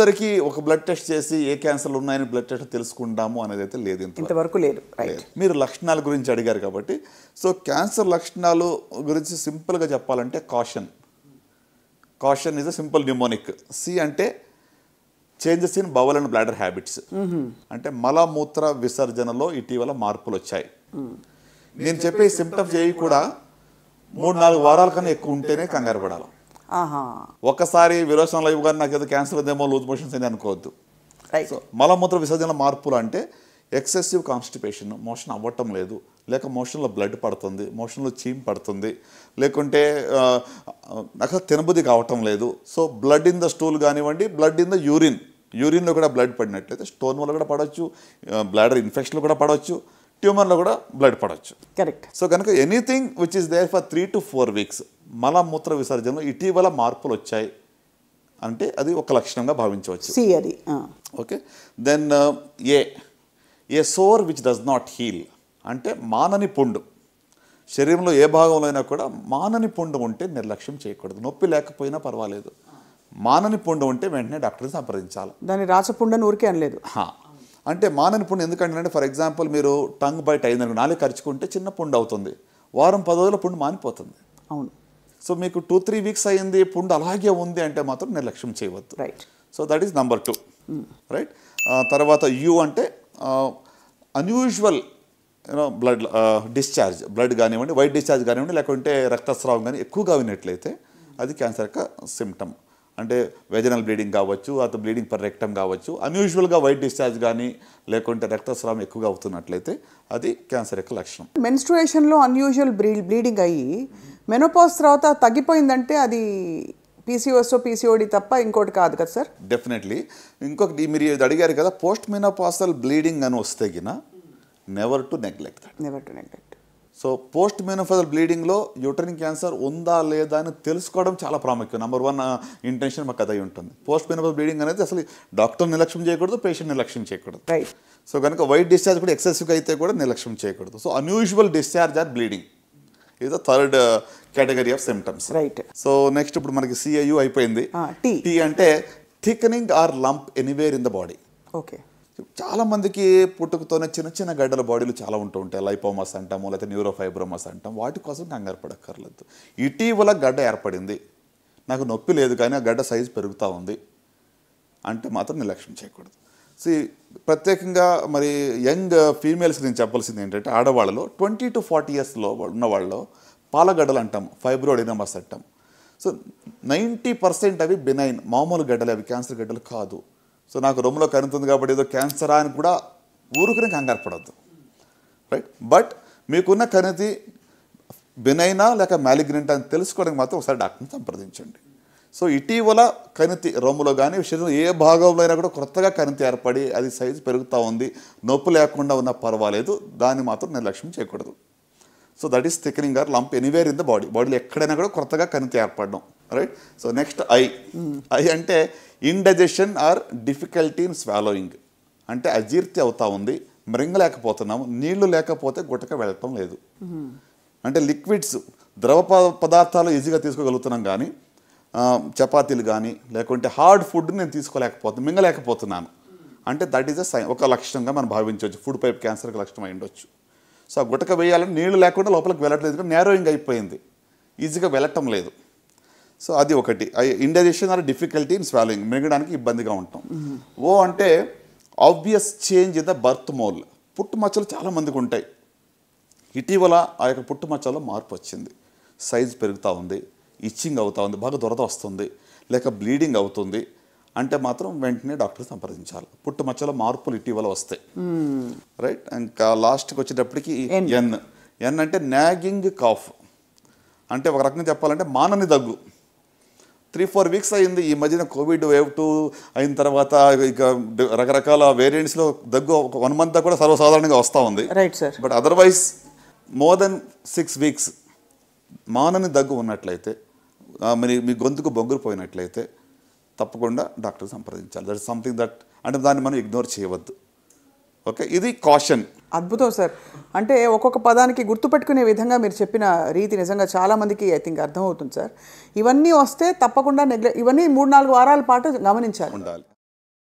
అందరికీ ఒక blood test చేసి ఏ క్యాన్సర్లు ఉన్నాయని బ్లడ్ టెస్ట్ తెలుసుకుంటాము అనేది అయితే లేదు ఇంతవరకు లేదు మీరు లక్షణాల గురించి అడిగారు కాబట్టి సో క్యాన్సర్ లక్షణాలు గురించి సింపుల్గా చెప్పాలంటే caution caution is a simple mnemonic C అంటే changes in bowel and bladder habits అంటే మలమూత్ర విసర్జనలో ఇటీవల మార్పులు వచ్చాయి mm. నేను చెప్పే సిమ్టమ్స్ ఏవి కూడా మూడు నాలుగు వారాల కన్నా ఎక్కువ ఉంటేనే కంగారు పడాలి ఒకసారి విరోచన లైవ్ గారు నాకు ఏదో క్యాన్సర్ ఉందేమో లూజ్ మోషన్స్ అని అనుకోవద్దు సో మలమూత్ర విసర్జన మార్పులు అంటే ఎక్సెసివ్ కాన్స్టిపేషన్ మోషన్ అవ్వటం లేదు లేక మోషన్లో బ్లడ్ పడుతుంది మోషన్లో చీమ్ పడుతుంది లేకుంటే నాకు తినబుద్ధి కావటం లేదు so blood in the stool కానివ్వండి బ్లడ్ ఇన్ ద యూరిన్ యూరిన్లో కూడా బ్లడ్ పడినట్లయితే స్టోన్ వల్ల కూడా పడవచ్చు బ్లాడర్ ఇన్ఫెక్షన్లో కూడా పడవచ్చు ట్యూమర్లో కూడా బ్లడ్ పడవచ్చు కరెక్ట్ సో కనుక anything which is there for three to four weeks మలమూత్ర విసర్జనలో ఇటీవల మార్పులు వచ్చాయి అంటే అది ఒక లక్షణంగా భావించవచ్చు సి అది okay then a a sore which does not heal అంటే మానని పుండు శరీరంలో ఏ భాగంలో అయినా కూడా మానని పుండు ఉంటే నిర్లక్ష్యం చేయకూడదు నొప్పి లేకపోయినా పర్వాలేదు మానని పుండు ఉంటే వెంటనే డాక్టర్ని సంప్రదించాలి దాని రాచపుండని ఊరికే అనలేదు అంటే మానని పుండు ఎందుకంటే ఫర్ ఎగ్జాంపుల్ మీరు టంగ్ బయట అయిందని నాలుగు ఖర్చుకుంటే చిన్న పుండు అవుతుంది వారం పది రోజుల పుండు మానిపోతుంది అవును సో మీకు టూ త్రీ వీక్స్ అయింది పుండు అలాగే ఉంది అంటే మాత్రం నిర్లక్ష్యం చేయవద్దు right so that is number two right తర్వాత యూ అంటే unusual you know blood discharge blood కానివ్వండి వైట్ డిశ్చార్జ్ కానివ్వండి లేకుంటే రక్తస్రావం కానీ ఎక్కువగా వినట్లయితే అది క్యాన్సర్ యొక్క సిమ్టమ్ అంటే వెజనల్ బ్లీడింగ్ కావచ్చు అత బ్లీడింగ్ పర్ రెక్టమ్ కావచ్చు అన్యూజువల్గా వైట్ డిశ్చార్జ్ కానీ లేకుంటే రక్తస్రావం ఎక్కువగా అవుతున్నట్లయితే అది క్యాన్సర్ యొక్క లక్షణం మెన్స్ట్రుయేషన్లో అన్యూజువల్ బ్లీడింగ్ అయ్యి మెనోపాస్ తర్వాత తగ్గిపోయిందంటే అది పీసీఓస్ పీసీఓడి తప్ప ఇంకోటి కాదు కదా సార్ డెఫినెట్లీ ఇంకొకటి మీరు అడిగారు కదా పోస్ట్ మెనోపాసల్ బ్లీడింగ్ అని వస్తే గిన never to neglect never to neglect so post menopausal బ్లీడింగ్లో యూటరిన్ క్యాన్సర్ ఉందా లేదా అని తెలుసుకోవడం చాలా ప్రాముఖ్యం నెంబర్ వన్ ఇంటెన్షన్ మాకు అదై ఉంటుంది పోస్ట్ మెనోఫజల్ బ్లీడింగ్ అనేది అసలు డాక్టర్ నిర్లక్ష్యం చేయకూడదు పేషెంట్ నిర్లక్ష్యం చేయకూడదు రైట్ సో కనుక వైట్ డిశ్చార్జ్ కూడా ఎక్సెసివ్గా అయితే కూడా నిర్లక్ష్యం చేయకూడదు so unusual discharge or bleeding ఇది third category of symptoms right so next ఇప్పుడు మనకి సిఐయు అయిపోయింది టీ అంటే thickening or lump anywhere in the body okay చాలా మందికి పుట్టుకతోనే చిన్న చిన్న గడ్డల బాడీలు చాలా ఉంటూ ఉంటాయి లైపోమాస్ అంటాము లేకపోతే న్యూరోఫైబ్రోమాస్ అంటాం వాటి కోసం కంగారు పడక్కర్లేదు ఇటీవల గడ్డ ఏర్పడింది నాకు నొప్పి లేదు కానీ ఆ గడ్డ సైజు పెరుగుతూ ఉంది అంటే మాత్రం నిర్లక్ష్యం చేయకూడదు సి ప్రత్యేకంగా మరి యంగ్ ఫీమేల్స్కి నేను చెప్పాల్సింది ఏంటంటే ఆడవాళ్ళలో ట్వంటీ టు ఫార్టీ ఇయర్స్లో ఉన్నవాళ్ళలో పాలగడ్డలు అంటాం ఫైబ్రోడినమస్ అంటాం సో నైంటీ పర్సెంట్ అవి బినైన్ మామూలు గడ్డలు అవి క్యాన్సర్ గడ్డలు కాదు సో నాకు రొమ్ములో కనుతుంది కాబట్టి ఏదో క్యాన్సరా అని కూడా ఊరుకునే కంగారు పడద్దు రైట్ బట్ మీకున్న కణితి బినైనా లేక మ్యాలిగ్నెంట్ అని తెలుసుకోవడానికి మాత్రం ఒకసారి డాక్టర్ని సంప్రదించండి సో ఇటీవల కణితి రొమ్ములో కానీ శరీరం ఏ భాగంలో అయినా కూడా కొత్తగా కణితి ఏర్పడి అది సైజు పెరుగుతూ ఉంది నొప్పి లేకుండా ఉన్నా పర్వాలేదు దాన్ని మాత్రం నిర్లక్ష్యం చేయకూడదు so that is thickening or lump anywhere in the body బాడీలో ఎక్కడైనా కూడా కొత్తగా కణితి ఏర్పడడం right so next I I అంటే indigestion or difficulty in swallowing అంటే అజీర్తి అవుతూ ఉంది మృంగలేకపోతున్నాము నీళ్లు లేకపోతే గుట్టక వెళ్ళటం లేదు అంటే లిక్విడ్స్ ద్రవ పదార్థాలు ఈజీగా తీసుకోగలుగుతున్నాం కానీ చపాతీలు కానీ లేకుంటే హార్డ్ ఫుడ్ నేను తీసుకోలేకపోతున్నాను మింగలేకపోతున్నాను అంటే దట్ ఈజ్ అ సైన్ ఒక లక్షణంగా మనం భావించవచ్చు ఫుడ్ పైప్ క్యాన్సర్కి లక్షణం అయి ఉండొచ్చు సో ఆ గుటక వేయాలని నీళ్ళు లేకుండా లోపలికి వెళ్ళట్లేదు నేరోయింగ్ అయిపోయింది ఈజీగా వెళ్ళటం లేదు సో అది ఒకటి indigestion or difficulty in swallowing మిగడానికి ఇబ్బందిగా ఉంటాం ఓ అంటే obvious change in the birth mole పుట్టుమచ్చలు చాలా మందికి ఉంటాయి ఇటీవల ఆ యొక్క పుట్టుమచ్చలో మార్పు వచ్చింది సైజు పెరుగుతూ ఉంది ఇచ్చింగ్ అవుతూ ఉంది బాగా దురద వస్తుంది లేక బ్లీడింగ్ అవుతుంది అంటే మాత్రం వెంటనే డాక్టర్ సంప్రదించాలి పుట్టు మచ్చలో మార్పులు ఇటీవల వస్తాయి రైట్ hmm. ఇంకా లాస్ట్కి వచ్చేటప్పటికి ఎన్ ఎన్ అంటే నాగింగ్ కాఫ్ అంటే ఒక రకంగా చెప్పాలంటే మానని దగ్గు త్రీ ఫోర్ వీక్స్ అయింది ఈ మధ్యన కోవిడ్ వేవ్ టూ అయిన తర్వాత ఇక రకరకాల వేరియంట్స్లో దగ్గు వన్ మంత్ కూడా సర్వసాధారణంగా వస్తూ ఉంది right sir but otherwise more than six weeks మానని దగ్గు ఉన్నట్లయితే మరి మీ గొంతుకు బొగ్గురు పోయినట్లయితే తప్పకుండా డాక్టర్ సంప్రదించాలి దట్ సంథింగ్ దట్ అంటే దాన్ని మనం ఇగ్నోర్ చేయవద్దు ఓకే ఇది కాషన్ అద్భుతం సార్ అంటే ఒక్కొక్క పదానికి గుర్తుపెట్టుకునే విధంగా మీరు చెప్పిన రీతి నిజంగా చాలామందికి ఐ థింక్ అర్థమవుతుంది సార్ ఇవన్నీ వస్తే తప్పకుండా నెగ్లెక్ట్ ఇవన్నీ మూడు నాలుగు వారాల పాటు గమనించాలి ఉండాలి